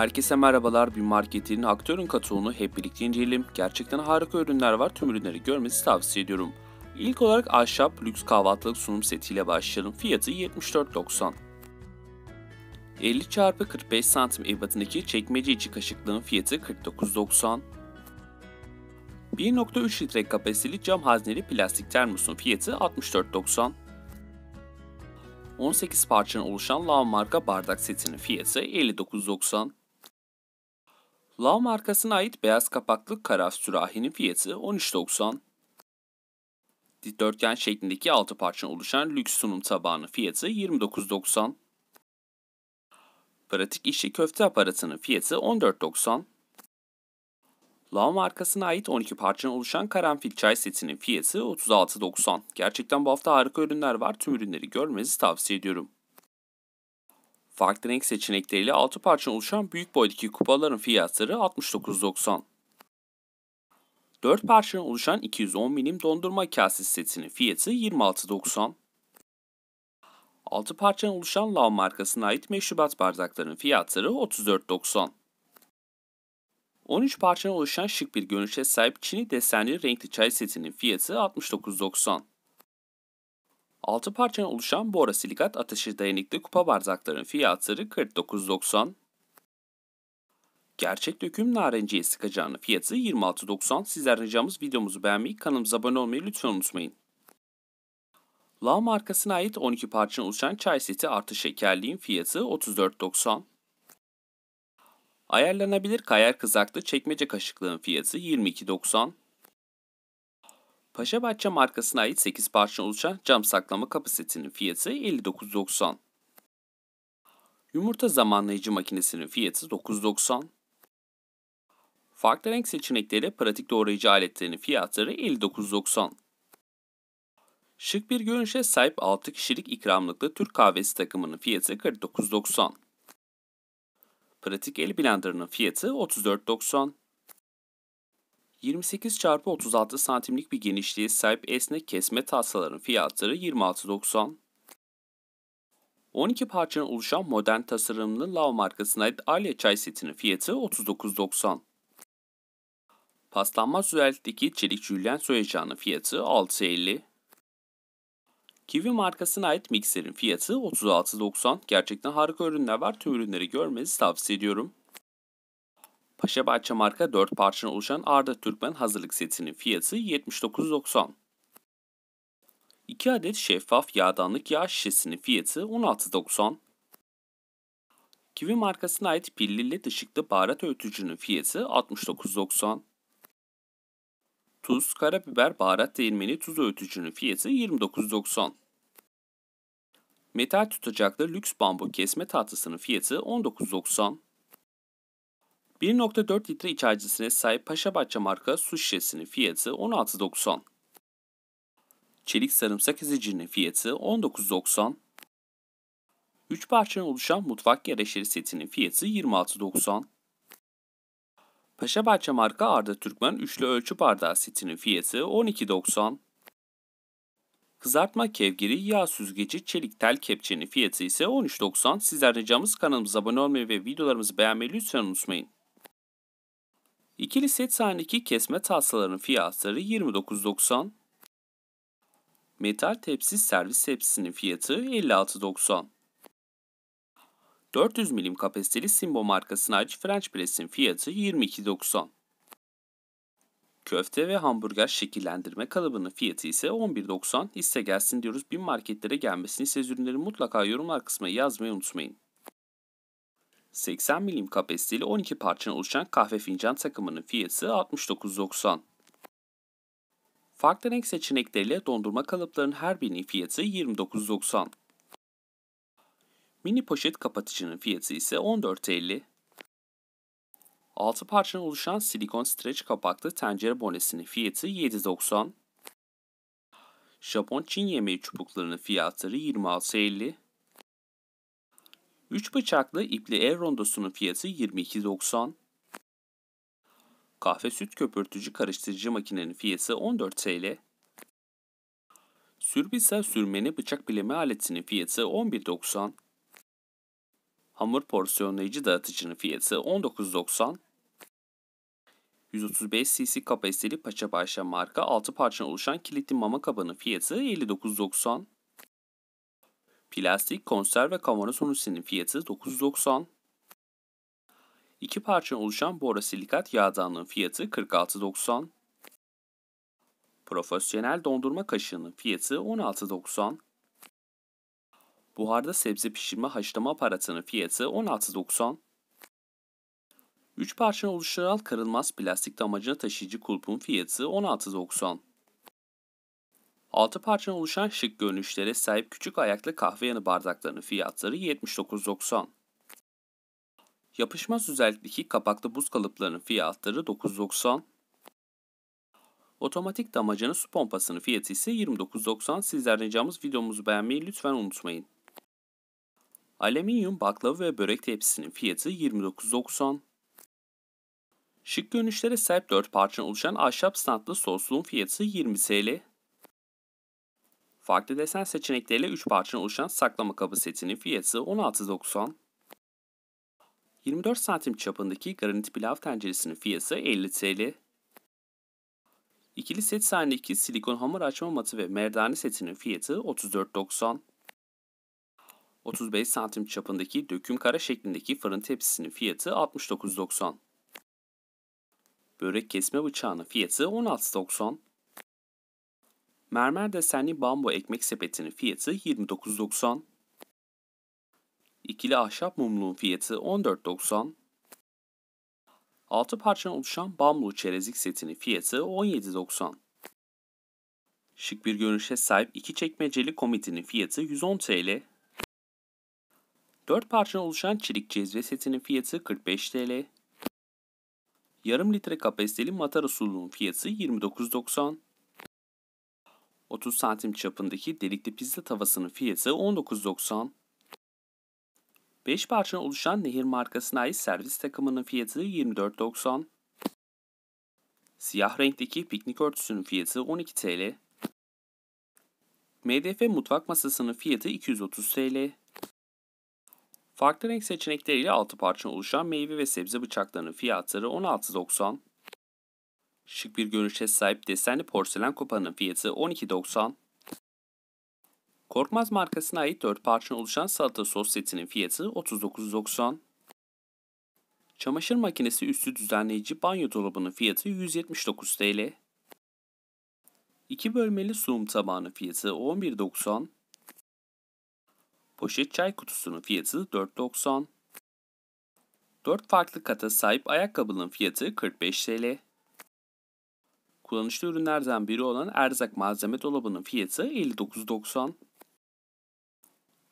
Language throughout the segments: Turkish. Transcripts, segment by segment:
Herkese merhabalar. Bir marketin aktörün kataloğunu hep birlikte inceleyelim. Gerçekten harika ürünler var. Tüm ürünleri görmenizi tavsiye ediyorum. İlk olarak ahşap lüks kahvaltılık sunum setiyle başlayalım. Fiyatı 74.90. 50 x 45 santim ebatındaki çekmece içi kaşıklığın fiyatı 49.90. 1.3 litre kapasiteli cam hazneli plastik termosun fiyatı 64.90. 18 parçanın oluşan Lav marka bardak setinin fiyatı 59.90. Lav markasına ait beyaz kapaklı karaf sürahinin fiyatı 13.90. Dikdörtgen şeklindeki 6 parçanın oluşan lüks sunum tabağının fiyatı 29.90. Pratik işi köfte aparatının fiyatı 14.90. Lav markasına ait 12 parçanın oluşan karanfil çay setinin fiyatı 36.90. Gerçekten bu hafta harika ürünler var. Tüm ürünleri görmenizi tavsiye ediyorum. Farklı renk seçenekleriyle 6 parçadan oluşan büyük boydaki kupaların fiyatları 69.90. 4 parçadan oluşan 210 milim dondurma kasesi setinin fiyatı 26.90. 6 parçadan oluşan Lav markasına ait meşrubat bardaklarının fiyatları 34.90. 13 parçadan oluşan şık bir görünüşe sahip Çin'i desenli renkli çay setinin fiyatı 69.90. 6 parçanın oluşan borosilikat ateşi dayanıklı kupa bardakların fiyatları 49.90. Gerçek döküm narenciye sıkacağını fiyatı 26.90. Sizler ricamız videomuzu beğenmeyi, kanalımıza abone olmayı lütfen unutmayın. La markasına ait 12 parçanın oluşan çay seti artı şekerliğin fiyatı 34.90. Ayarlanabilir kayar kızaklı çekmece kaşıklığın fiyatı 22.90. Paşabahçe markasına ait 8 parça oluşan cam saklama kapı setinin fiyatı 59.90. Yumurta zamanlayıcı makinesinin fiyatı 9.90. Farklı renk seçenekleriyle pratik doğrayıcı aletlerinin fiyatları 59.90. Şık bir görünüşe sahip 6 kişilik ikramlıklı Türk kahvesi takımının fiyatı 49.90. Pratik el blenderının fiyatı 34.90. 28 çarpı 36 santimlik bir genişliğe sahip esnek kesme taslaların fiyatları 26.90. 12 parçanın oluşan modern tasarımlı lav markasına ait Alya çay setinin fiyatı 39.90. Paslanmaz özellikteki çelik jülyen soyacağının fiyatı 6.50. Kiwi markasına ait mikserin fiyatı 36.90. Gerçekten harika ürünler var. Tüm ürünleri görmenizi tavsiye ediyorum. Paşa Bahçe marka 4 parçanın oluşan Arda Türkmen hazırlık setinin fiyatı 79.90. 2 adet şeffaf yağdanlık yağ şişesinin fiyatı 16.90. Kivi markasına ait pilli led ışıklı baharat öğütücünün fiyatı 69.90. Tuz, karabiber, baharat değirmeni tuz öğütücünün fiyatı 29.90. Metal tutacaklı lüks bambu kesme tahtasının fiyatı 19.90. 1.4 litre iç harcısına sahip Paşabahçe marka su şişesinin fiyatı 16.90. Çelik sarımsak ezicinin fiyatı 19.90. 3 parçanın oluşan mutfak gereçleri setinin fiyatı 26.90. Paşabahçe marka Arda Türkmen üçlü ölçü bardağı setinin fiyatı 12.90. Kızartma kevgiri, yağ süzgeci, çelik tel kepçenin fiyatı ise 13.90. Sizler ricamız kanalımıza abone olmayı ve videolarımızı beğenmeyi lütfen unutmayın. İkili set sahnedeki kesme taslaların fiyatları 29.90. Metal tepsi servis tepsisinin fiyatı 56.90. 400 milim kapasiteli Simbo markasına ait French Press'in fiyatı 22.90. Köfte ve hamburger şekillendirme kalıbının fiyatı ise 11.90. İste gelsin diyoruz. Bin marketlere gelmesini siz ürünleri mutlaka yorumlar kısmına yazmayı unutmayın. 80 milim kapasiteli 12 parçadan oluşan kahve fincan takımının fiyatı 69.90. Farklı renk seçenekleriyle dondurma kalıplarının her birinin fiyatı 29.90. Mini poşet kapatıcının fiyatı ise 14.50. 6 parçadan oluşan silikon streç kapaklı tencere bonesinin fiyatı 7.90. Japon Çin yemeği çubuklarının fiyatları 26.50. 3 bıçaklı ipli ev rondosunun fiyatı 22.90. Kahve süt köpürtücü karıştırıcı makinenin fiyatı 14 TL. Sürbisa sürmeni bıçak bileme aletinin fiyatı 11.90. Hamur porsiyonlayıcı dağıtıcının fiyatı 19.90. 135 cc kapasiteli paça parça marka 6 parçadan oluşan kilitli mama kabının fiyatı 59.90. Plastik konserve kavanozunun fiyatı 990. İki parçadan oluşan borosilikat yağdanlığın fiyatı 46.90. Profesyonel dondurma kaşığının fiyatı 16.90. Buharda sebze pişirme haşlama aparatının fiyatı 16.90. Üç parçadan oluşan kırılmaz plastik damacana taşıyıcı kulpun fiyatı 16.90. 6 parçadan oluşan şık görünüşlere sahip küçük ayaklı kahve yanı bardaklarının fiyatları 79.90. Yapışmaz özellikli kapaklı buz kalıplarının fiyatları 9.90. Otomatik damacana su pompasının fiyatı ise 29.90. Sizler ricamız videomuzu beğenmeyi lütfen unutmayın. Alüminyum baklava ve börek tepsisinin fiyatı 29.90. Şık görünüşlere sahip 4 parçadan oluşan ahşap standlı sosluğun fiyatı 20 TL. Farklı desen seçenekleriyle 3 parçadan oluşan saklama kabı setinin fiyatı 16.90. 24 santim çapındaki granit pilav tenceresinin fiyatı 50 TL. İkili set sahnedeki silikon hamur açma matı ve merdane setinin fiyatı 34.90. 35 santim çapındaki döküm kara şeklindeki fırın tepsisinin fiyatı 69.90. Börek kesme bıçağının fiyatı 16.90. Mermer desenli bambu ekmek sepetinin fiyatı 29.90. İkili ahşap mumluğun fiyatı 14.90. 6 parçadan oluşan bambu çerezlik setinin fiyatı 17.90. Şık bir görünüşe sahip iki çekmeceli komitinin fiyatı 110 TL. 4 parçadan oluşan çelik cezve setinin fiyatı 45 TL. Yarım litre kapasiteli matara suluğun fiyatı 29.90. 30 santim çapındaki delikli pizza tavasının fiyatı 19.90. 5 parçadan oluşan nehir markasına ait servis takımının fiyatı 24.90. Siyah renkteki piknik örtüsünün fiyatı 12 TL. MDF mutfak masasının fiyatı 230 TL. Farklı renk seçenekleriyle 6 parçadan oluşan meyve ve sebze bıçaklarının fiyatları 16.90. Şık bir görünüşe sahip desenli porselen kupanın fiyatı 12.90. Korkmaz markasına ait 4 parçadan oluşan salata sos setinin fiyatı 39.90. Çamaşır makinesi üstü düzenleyici banyo dolabının fiyatı 179 TL. 2 bölmeli sunum tabağının fiyatı 11.90. Poşet çay kutusunun fiyatı 4.90. 4 farklı kata sahip ayakkabının fiyatı 45 TL. Kullanışlı ürünlerden biri olan erzak malzeme dolabının fiyatı 59.90.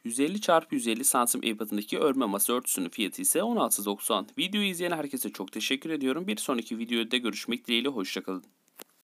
150 x 150 santim ebatındaki örme masa örtüsünün fiyatı ise 16.90. Videoyu izleyen herkese çok teşekkür ediyorum. Bir sonraki videoda görüşmek dileğiyle hoşçakalın.